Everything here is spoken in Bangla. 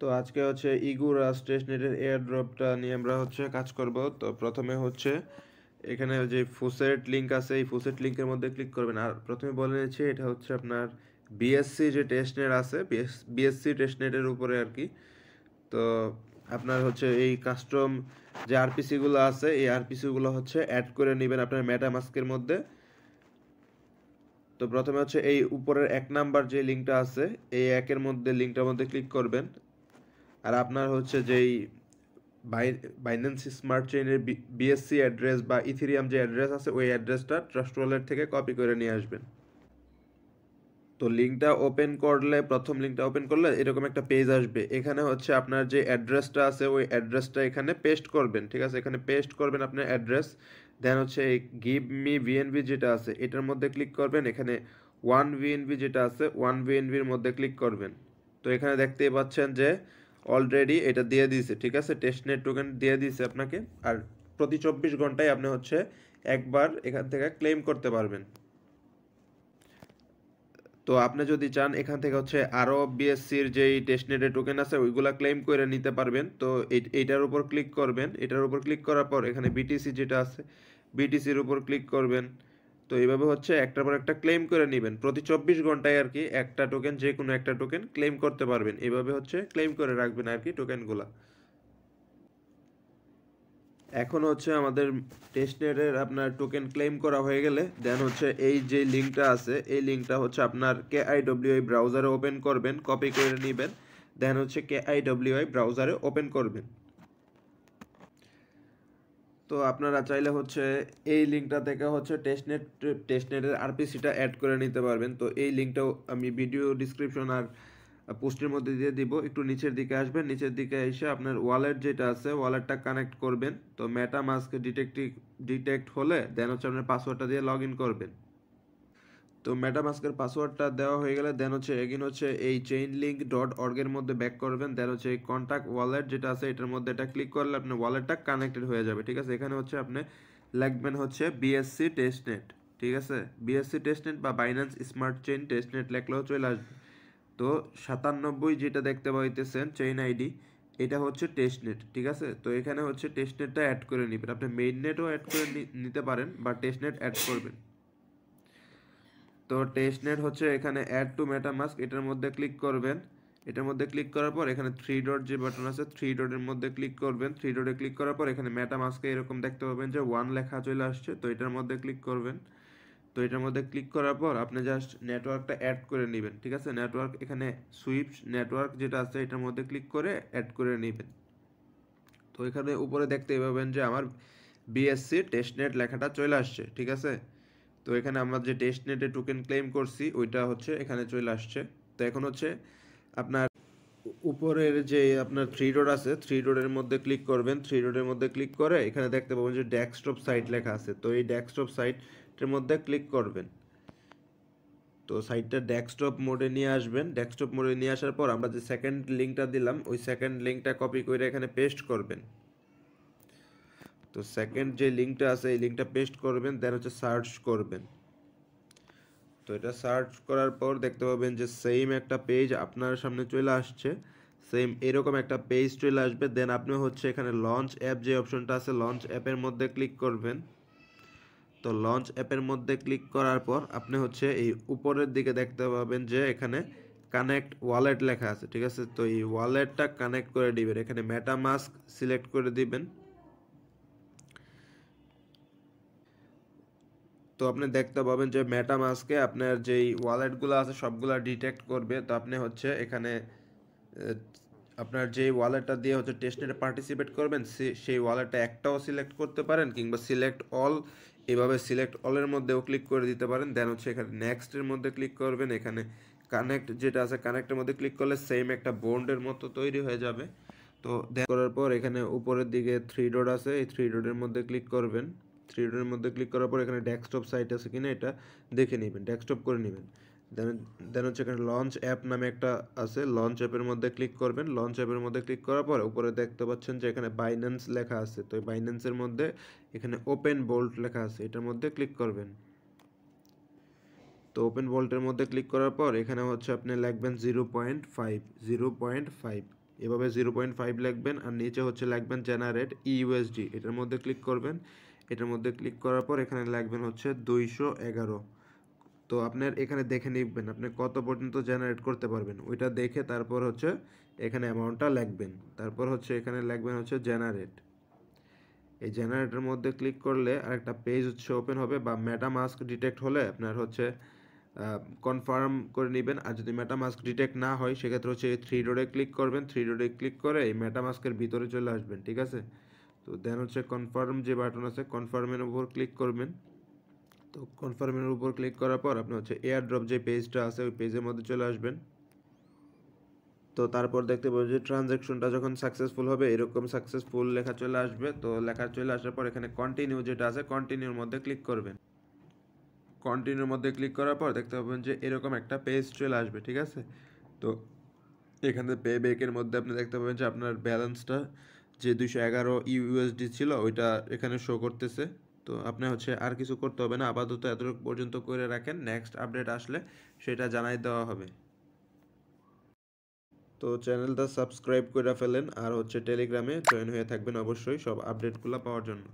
তো আজকে হচ্ছে ইগুরা স্টেশনারির ড্রপটা নিয়ে আমরা হচ্ছে কাজ করব তো প্রথমে হচ্ছে এখানে যে ফুসেট লিঙ্ক আছে এই ফুসেট লিঙ্কের মধ্যে ক্লিক করবেন আর প্রথমে বলে নিয়েছি এটা হচ্ছে আপনার বিএসসি যে টেস্টনেট আছে বিএসসি টেস্টনেটের উপরে আর কি তো আপনার হচ্ছে এই কাস্টম যে আরপিসিগুলো আছে এই আরপিসিগুলো হচ্ছে অ্যাড করে নেবেন আপনার মাস্কের মধ্যে তো প্রথমে হচ্ছে এই উপরের এক নাম্বার যে লিঙ্কটা আছে এই একের মধ্যে লিঙ্কটার মধ্যে ক্লিক করবেন আর আপনার হচ্ছে যেই বাইন্যান্স স্মার্ট চেইনের বিএসসি অ্যাড্রেস বা ইথেরিয়াম যে অ্যাড্রেস আছে ওই অ্যাড্রেসটা ট্রাস্ট ওয়ালেট থেকে কপি করে নিয়ে আসবেন তো লিঙ্কটা ওপেন করলে প্রথম লিঙ্কটা ওপেন করলে এরকম একটা পেজ আসবে এখানে হচ্ছে আপনার যে অ্যাড্রেসটা আছে ওই অ্যাড্রেসটা এখানে পেস্ট করবেন ঠিক আছে এখানে পেস্ট করবেন আপনার অ্যাড্রেস দেন হচ্ছে এই গিভ মি ভিএনভি যেটা আছে এটার মধ্যে ক্লিক করবেন এখানে ওয়ান ভিএনভি যেটা আছে ওয়ান ভিএনভির মধ্যে ক্লিক করবেন তো এখানে দেখতেই পাচ্ছেন যে অলরেডি এটা দিয়ে দিয়েছে ঠিক আছে নেট টোকেন দিয়ে দিয়েছে আপনাকে আর প্রতি চব্বিশ ঘন্টায় আপনি হচ্ছে একবার এখান থেকে ক্লেম করতে পারবেন তো আপনি যদি চান এখান থেকে হচ্ছে আরও বিএসসির যেই টেস্টনেটের টোকেন আছে ওইগুলা ক্লেম করে নিতে পারবেন তো এইটার উপর ক্লিক করবেন এটার উপর ক্লিক করার পর এখানে বিটিসি যেটা আছে বিটিসির উপর ক্লিক করবেন তো এইভাবে হচ্ছে একটার পর একটা ক্লেম করে নেবেন প্রতি চব্বিশ ঘন্টায় আর কি একটা টোকেন যে কোনো একটা টোকেন ক্লেম করতে পারবেন এইভাবে হচ্ছে ক্লেম করে রাখবেন আর কি টোকেনগুলা এখন হচ্ছে আমাদের টেস্টনেটের আপনার টোকেন ক্লেম করা হয়ে গেলে দেন হচ্ছে এই যে লিঙ্কটা আছে এই লিঙ্কটা হচ্ছে আপনার কে আইডব্লিউআই ব্রাউজারে ওপেন করবেন কপি করে নেবেন দেন হচ্ছে কে আইডব্লিউআই ব্রাউজারে ওপেন করবেন তো আপনারা চাইলে হচ্ছে এই লিঙ্কটা থেকে হচ্ছে টেস্টনেট টেস্টনেটের আরপিসিটা অ্যাড করে নিতে পারবেন তো এই লিঙ্কটাও আমি ভিডিও ডিসক্রিপশন আর পোস্টের মধ্যে দিয়ে দিব একটু নিচের দিকে আসবেন নিচের দিকে এসে আপনার ওয়ালেট যেটা আছে ওয়ালেটটা কানেক্ট করবেন তো মেটা মাস্ক ডিটেক্টিভ ডিটেক্ট হলে দেন হচ্ছে আপনার পাসওয়ার্ডটা দিয়ে লগ ইন করবেন তো আজকের পাসওয়ার্ডটা দেওয়া হয়ে গেলে দেন হচ্ছে এগিন হচ্ছে এই চেইন লিঙ্ক ডট অর্গের মধ্যে ব্যাক করবেন দেন হচ্ছে এই কন্ট্যাক্ট ওয়ালেট যেটা আছে এটার মধ্যে এটা ক্লিক করলে আপনার ওয়ালেটটা কানেক্টেড হয়ে যাবে ঠিক আছে এখানে হচ্ছে আপনি লাগবেন হচ্ছে বিএসসি টেস্টনেট ঠিক আছে বিএসসি টেস্টনেট বা বাইন্যান্স স্মার্ট চেইন টেস্টনেট লেখলেও চলে আসবে তো সাতানব্বই যেটা দেখতে পাইতেছেন চেইন আইডি এটা হচ্ছে টেস্টনেট ঠিক আছে তো এখানে হচ্ছে টেস্টনেটটা অ্যাড করে নেবেন আপনি মেইন নেটও অ্যাড করে নিতে পারেন বা টেস্টনেট অ্যাড করবেন তো টেস্টনেট হচ্ছে এখানে অ্যাড টু মাস্ক এটার মধ্যে ক্লিক করবেন এটার মধ্যে ক্লিক করার পর এখানে থ্রি ডট যে বাটন আছে থ্রি ডটের মধ্যে ক্লিক করবেন থ্রি ডটে ক্লিক করার পর এখানে মাস্কে এরকম দেখতে পাবেন যে ওয়ান লেখা চলে আসছে তো এটার মধ্যে ক্লিক করবেন তো এটার মধ্যে ক্লিক করার পর আপনি জাস্ট নেটওয়ার্কটা অ্যাড করে নেবেন ঠিক আছে নেটওয়ার্ক এখানে সুইফট নেটওয়ার্ক যেটা আছে এটার মধ্যে ক্লিক করে অ্যাড করে নেবেন তো এখানে উপরে দেখতে পাবেন যে আমার বিএসসি টেস্টনেট লেখাটা চলে আসছে ঠিক আছে তো এখানে আমরা যে টেস্ট নেটে টোকেন ক্লেম করছি ওইটা হচ্ছে এখানে চলে আসছে তো এখন হচ্ছে আপনার উপরের যে আপনার থ্রি রোড আছে থ্রি রোডের মধ্যে ক্লিক করবেন থ্রি রোডের মধ্যে ক্লিক করে এখানে দেখতে পাবেন যে ডেস্কটপ সাইট লেখা আছে তো এই ডেস্কটপ সাইটের মধ্যে ক্লিক করবেন তো সাইটটা ডেস্কটপ মোডে নিয়ে আসবেন ডেস্কটপ মোডে নিয়ে আসার পর আমরা যে সেকেন্ড লিঙ্কটা দিলাম ওই সেকেন্ড লিঙ্কটা কপি করে এখানে পেস্ট করবেন তো সেকেন্ড যে লিঙ্কটা আছে এই লিঙ্কটা পেস্ট করবেন দেন হচ্ছে সার্চ করবেন তো এটা সার্চ করার পর দেখতে পাবেন যে সেম একটা পেজ আপনার সামনে চলে আসছে সেম এরকম একটা পেজ চলে আসবে দেন আপনি হচ্ছে এখানে লঞ্চ অ্যাপ যে অপশনটা আছে লঞ্চ অ্যাপের মধ্যে ক্লিক করবেন তো লঞ্চ অ্যাপের মধ্যে ক্লিক করার পর আপনি হচ্ছে এই উপরের দিকে দেখতে পাবেন যে এখানে কানেক্ট ওয়ালেট লেখা আছে ঠিক আছে তো এই ওয়ালেটটা কানেক্ট করে দিবেন এখানে মাস্ক সিলেক্ট করে দিবেন তো আপনি দেখতে পাবেন যে মাস্কে আপনার যেই ওয়ালেটগুলো আছে সবগুলো ডিটেক্ট করবে তো আপনি হচ্ছে এখানে আপনার যে ওয়ালেটটা দিয়ে হচ্ছে টেস্টনেটে পার্টিসিপেট করবেন সেই ওয়ালেটটা একটাও সিলেক্ট করতে পারেন কিংবা সিলেক্ট অল এভাবে সিলেক্ট অলের মধ্যেও ক্লিক করে দিতে পারেন দেন হচ্ছে এখানে নেক্সটের মধ্যে ক্লিক করবেন এখানে কানেক্ট যেটা আছে কানেক্টের মধ্যে ক্লিক করলে সেম একটা বন্ডের মতো তৈরি হয়ে যাবে তো দেন করার পর এখানে উপরের দিকে থ্রি ডোড আছে এই থ্রি ডোডের মধ্যে ক্লিক করবেন থ্রি ডটের মধ্যে ক্লিক করার পর এখানে ডেস্কটপ সাইট আছে কিনা এটা দেখে নেবেন ডেস্কটপ করে নেবেন দেন দেন হচ্ছে এখানে লঞ্চ অ্যাপ নামে একটা আছে লঞ্চ অ্যাপের মধ্যে ক্লিক করবেন লঞ্চ অ্যাপের মধ্যে ক্লিক করার পর উপরে দেখতে পাচ্ছেন যে এখানে বাইন্যান্স লেখা আছে তো এই বাইন্যান্সের মধ্যে এখানে ওপেন বোল্ট লেখা আছে এটার মধ্যে ক্লিক করবেন তো ওপেন বোল্টের মধ্যে ক্লিক করার পর এখানে হচ্ছে আপনি লিখবেন zero point five zero point five এভাবে জিরো পয়েন্ট ফাইভ লিখবেন আর নিচে হচ্ছে লিখবেন জেনারেট ইউএসডি e এটার মধ্যে ক্লিক করবেন এটার মধ্যে ক্লিক করার পর এখানে লাগবেন হচ্ছে দুইশো এগারো তো আপনার এখানে দেখে নিবেন আপনি কত পর্যন্ত জেনারেট করতে পারবেন ওইটা দেখে তারপর হচ্ছে এখানে অ্যামাউন্টটা লাগবেন তারপর হচ্ছে এখানে লাগবেন হচ্ছে জেনারেট এই জেনারেটের মধ্যে ক্লিক করলে আরেকটা পেজ হচ্ছে ওপেন হবে বা মাস্ক ডিটেক্ট হলে আপনার হচ্ছে কনফার্ম করে নেবেন আর যদি মাস্ক ডিটেক্ট না হয় সেক্ষেত্রে হচ্ছে এই থ্রি ডোরে ক্লিক করবেন থ্রি ডোরে ক্লিক করে এই মাস্কের ভিতরে চলে আসবেন ঠিক আছে তো দেন হচ্ছে কনফার্ম যে বাটন আছে কনফার্মের উপর ক্লিক করবেন তো কনফার্মের উপর ক্লিক করার পর আপনি হচ্ছে এয়ার ড্রপ যে পেজটা আছে ওই পেজের মধ্যে চলে আসবেন তো তারপর দেখতে পাবো যে ট্রানজ্যাকশনটা যখন সাকসেসফুল হবে এরকম সাকসেসফুল লেখা চলে আসবে তো লেখা চলে আসার পর এখানে কন্টিনিউ যেটা আছে কন্টিনিউর মধ্যে ক্লিক করবেন কন্টিনিউর মধ্যে ক্লিক করার পর দেখতে পাবেন যে এরকম একটা পেজ চলে আসবে ঠিক আছে তো এখানে পে ব্যাকের মধ্যে আপনি দেখতে পাবেন যে আপনার ব্যালেন্সটা যে দুইশো এগারো ইউএসডি ছিল ওইটা এখানে শো করতেছে তো আপনি হচ্ছে আর কিছু করতে হবে না আপাতত এতটুকু পর্যন্ত করে রাখেন নেক্সট আপডেট আসলে সেটা জানাই দেওয়া হবে তো চ্যানেলটা সাবস্ক্রাইব করে ফেলেন আর হচ্ছে টেলিগ্রামে জয়েন হয়ে থাকবেন অবশ্যই সব আপডেটগুলো পাওয়ার জন্য